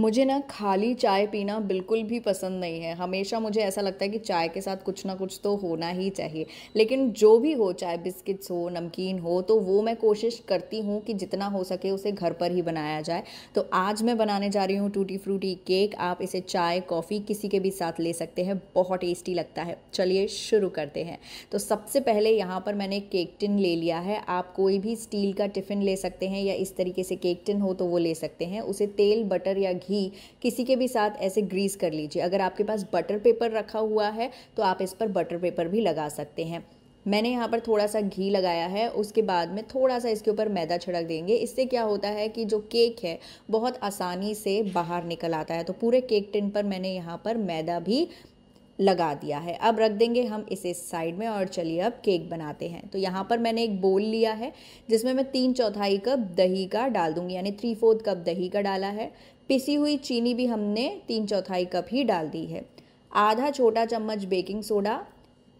मुझे ना खाली चाय पीना बिल्कुल भी पसंद नहीं है हमेशा मुझे ऐसा लगता है कि चाय के साथ कुछ ना कुछ तो होना ही चाहिए लेकिन जो भी हो चाहे बिस्किट्स हो नमकीन हो तो वो मैं कोशिश करती हूँ कि जितना हो सके उसे घर पर ही बनाया जाए तो आज मैं बनाने जा रही हूँ टूटी फ्रूटी केक आप इसे चाय कॉफ़ी किसी के भी साथ ले सकते हैं बहुत टेस्टी लगता है चलिए शुरू करते हैं तो सबसे पहले यहाँ पर मैंने केक टिन ले लिया है आप कोई भी स्टील का टिफ़िन ले सकते हैं या इस तरीके से केक टिन हो तो वो ले सकते हैं उसे तेल बटर या घी किसी के भी साथ ऐसे ग्रीस कर लीजिए अगर आपके पास बटर पेपर रखा हुआ है तो आप इस पर बटर पेपर भी लगा सकते हैं मैंने यहाँ पर थोड़ा सा घी लगाया है उसके बाद में थोड़ा सा इसके ऊपर मैदा छिड़क देंगे इससे क्या होता है कि जो केक है बहुत आसानी से बाहर निकल आता है तो पूरे केक टिन पर मैंने यहाँ पर मैदा भी लगा दिया है अब रख देंगे हम इसे साइड में और चलिए अब केक बनाते हैं तो यहाँ पर मैंने एक बोल लिया है जिसमें मैं तीन चौथाई कप दही का डाल दूँगी यानी थ्री फोर्थ कप दही का डाला है पिसी हुई चीनी भी हमने तीन चौथाई कप ही डाल दी है आधा छोटा चम्मच बेकिंग सोडा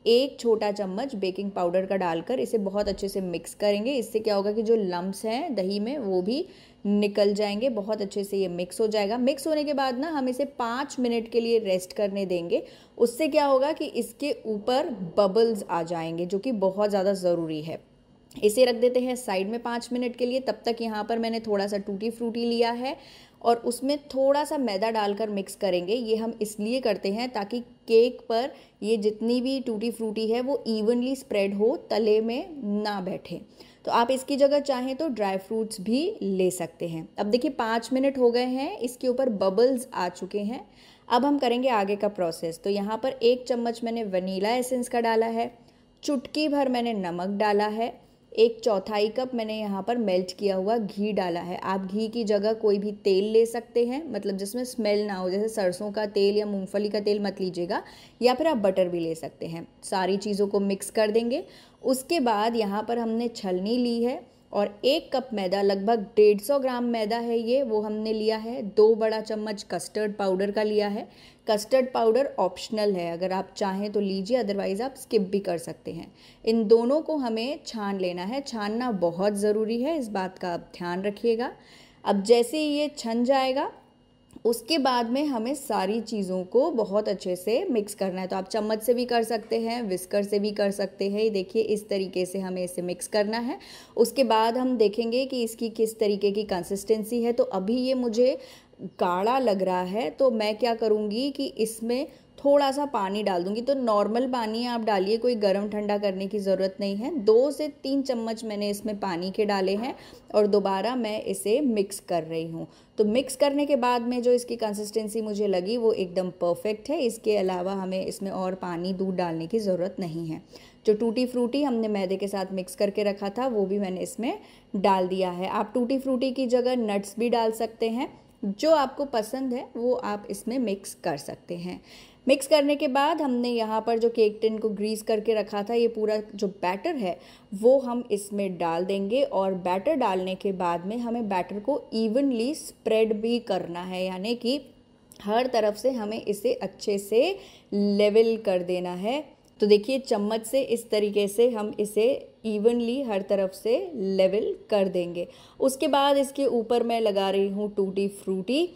एक छोटा चम्मच बेकिंग पाउडर का डालकर इसे बहुत अच्छे से मिक्स करेंगे इससे क्या होगा कि जो लम्ब्स हैं दही में वो भी निकल जाएंगे बहुत अच्छे से ये मिक्स हो जाएगा मिक्स होने के बाद ना हम इसे पाँच मिनट के लिए रेस्ट करने देंगे उससे क्या होगा कि इसके ऊपर बबल्स आ जाएंगे जो कि बहुत ज़्यादा ज़रूरी है इसे रख देते हैं साइड में पाँच मिनट के लिए तब तक यहाँ पर मैंने थोड़ा सा टूटी फ्रूटी लिया है और उसमें थोड़ा सा मैदा डालकर मिक्स करेंगे ये हम इसलिए करते हैं ताकि केक पर ये जितनी भी टूटी फ्रूटी है वो इवनली स्प्रेड हो तले में ना बैठे तो आप इसकी जगह चाहें तो ड्राई फ्रूट्स भी ले सकते हैं अब देखिए पाँच मिनट हो गए हैं इसके ऊपर बबल्स आ चुके हैं अब हम करेंगे आगे का प्रोसेस तो यहाँ पर एक चम्मच मैंने वनीला एसेंस का डाला है चुटकी भर मैंने नमक डाला है एक चौथाई कप मैंने यहाँ पर मेल्ट किया हुआ घी डाला है आप घी की जगह कोई भी तेल ले सकते हैं मतलब जिसमें स्मेल ना हो जैसे सरसों का तेल या मूंगफली का तेल मत लीजिएगा या फिर आप बटर भी ले सकते हैं सारी चीज़ों को मिक्स कर देंगे उसके बाद यहाँ पर हमने छलनी ली है और एक कप मैदा लगभग डेढ़ सौ ग्राम मैदा है ये वो हमने लिया है दो बड़ा चम्मच कस्टर्ड पाउडर का लिया है कस्टर्ड पाउडर ऑप्शनल है अगर आप चाहें तो लीजिए अदरवाइज़ आप स्किप भी कर सकते हैं इन दोनों को हमें छान लेना है छानना बहुत ज़रूरी है इस बात का आप ध्यान रखिएगा अब जैसे ये छन जाएगा उसके बाद में हमें सारी चीज़ों को बहुत अच्छे से मिक्स करना है तो आप चम्मच से भी कर सकते हैं विस्कर से भी कर सकते हैं ये देखिए इस तरीके से हमें इसे मिक्स करना है उसके बाद हम देखेंगे कि इसकी किस तरीके की कंसिस्टेंसी है तो अभी ये मुझे गाढ़ा लग रहा है तो मैं क्या करूँगी कि इसमें थोड़ा सा पानी डाल दूँगी तो नॉर्मल पानी आप डालिए कोई गर्म ठंडा करने की ज़रूरत नहीं है दो से तीन चम्मच मैंने इसमें पानी के डाले हैं और दोबारा मैं इसे मिक्स कर रही हूँ तो मिक्स करने के बाद में जो इसकी कंसिस्टेंसी मुझे लगी वो एकदम परफेक्ट है इसके अलावा हमें इसमें और पानी दूध डालने की ज़रूरत नहीं है जो टूटी फ्रूटी हमने मैदे के साथ मिक्स करके रखा था वो भी मैंने इसमें डाल दिया है आप टूटी फ्रूटी की जगह नट्स भी डाल सकते हैं जो आपको पसंद है वो आप इसमें मिक्स कर सकते हैं मिक्स करने के बाद हमने यहाँ पर जो केक टिन को ग्रीस करके रखा था ये पूरा जो बैटर है वो हम इसमें डाल देंगे और बैटर डालने के बाद में हमें बैटर को इवनली स्प्रेड भी करना है यानी कि हर तरफ से हमें इसे अच्छे से लेवल कर देना है तो देखिए चम्मच से इस तरीके से हम इसे इवनली हर तरफ से लेवल कर देंगे उसके बाद इसके ऊपर मैं लगा रही हूँ टूटी फ्रूटी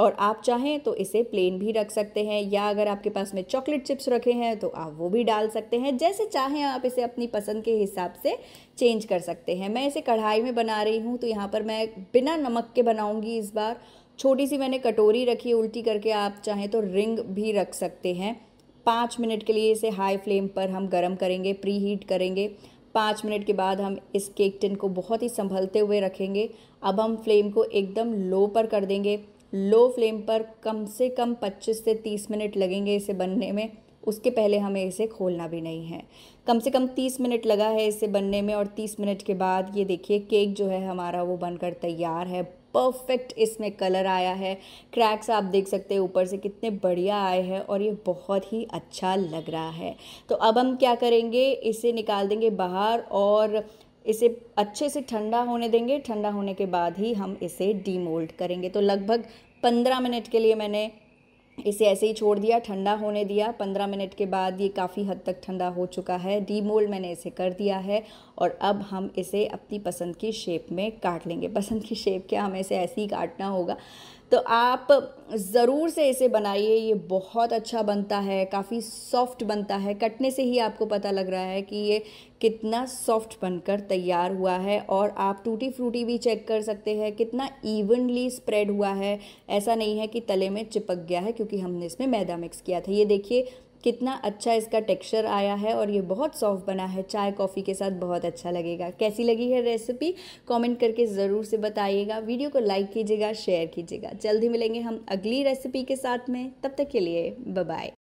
और आप चाहें तो इसे प्लेन भी रख सकते हैं या अगर आपके पास में चॉकलेट चिप्स रखे हैं तो आप वो भी डाल सकते हैं जैसे चाहें आप इसे अपनी पसंद के हिसाब से चेंज कर सकते हैं मैं इसे कढ़ाई में बना रही हूँ तो यहाँ पर मैं बिना नमक के बनाऊँगी इस बार छोटी सी मैंने कटोरी रखी है उल्टी करके आप चाहें तो रिंग भी रख सकते हैं पाँच मिनट के लिए इसे हाई फ्लेम पर हम गर्म करेंगे प्री हीट करेंगे पाँच मिनट के बाद हम इस केक टिन को बहुत ही संभलते हुए रखेंगे अब हम फ्लेम को एकदम लो पर कर देंगे लो फ्लेम पर कम से कम 25 से 30 मिनट लगेंगे इसे बनने में उसके पहले हमें इसे खोलना भी नहीं है कम से कम 30 मिनट लगा है इसे बनने में और 30 मिनट के बाद ये देखिए केक जो है हमारा वो बनकर तैयार है परफेक्ट इसमें कलर आया है क्रैक्स आप देख सकते हैं ऊपर से कितने बढ़िया आए हैं और ये बहुत ही अच्छा लग रहा है तो अब हम क्या करेंगे इसे निकाल देंगे बाहर और इसे अच्छे से ठंडा होने देंगे ठंडा होने के बाद ही हम इसे डीमोल्ड करेंगे तो लगभग पंद्रह मिनट के लिए मैंने इसे ऐसे ही छोड़ दिया ठंडा होने दिया पंद्रह मिनट के बाद ये काफ़ी हद तक ठंडा हो चुका है डीमोल्ड मैंने इसे कर दिया है और अब हम इसे अपनी पसंद की शेप में काट लेंगे पसंद की शेप क्या हमें इसे ऐसे ही काटना होगा तो आप ज़रूर से इसे बनाइए ये बहुत अच्छा बनता है काफ़ी सॉफ्ट बनता है कटने से ही आपको पता लग रहा है कि ये कितना सॉफ्ट बनकर तैयार हुआ है और आप टूटी फ्रूटी भी चेक कर सकते हैं कितना इवनली स्प्रेड हुआ है ऐसा नहीं है कि तले में चिपक गया है क्योंकि हमने इसमें मैदा मिक्स किया था ये देखिए कितना अच्छा इसका टेक्सचर आया है और ये बहुत सॉफ्ट बना है चाय कॉफ़ी के साथ बहुत अच्छा लगेगा कैसी लगी है रेसिपी कमेंट करके ज़रूर से बताइएगा वीडियो को लाइक कीजिएगा शेयर कीजिएगा जल्दी मिलेंगे हम अगली रेसिपी के साथ में तब तक के लिए बाय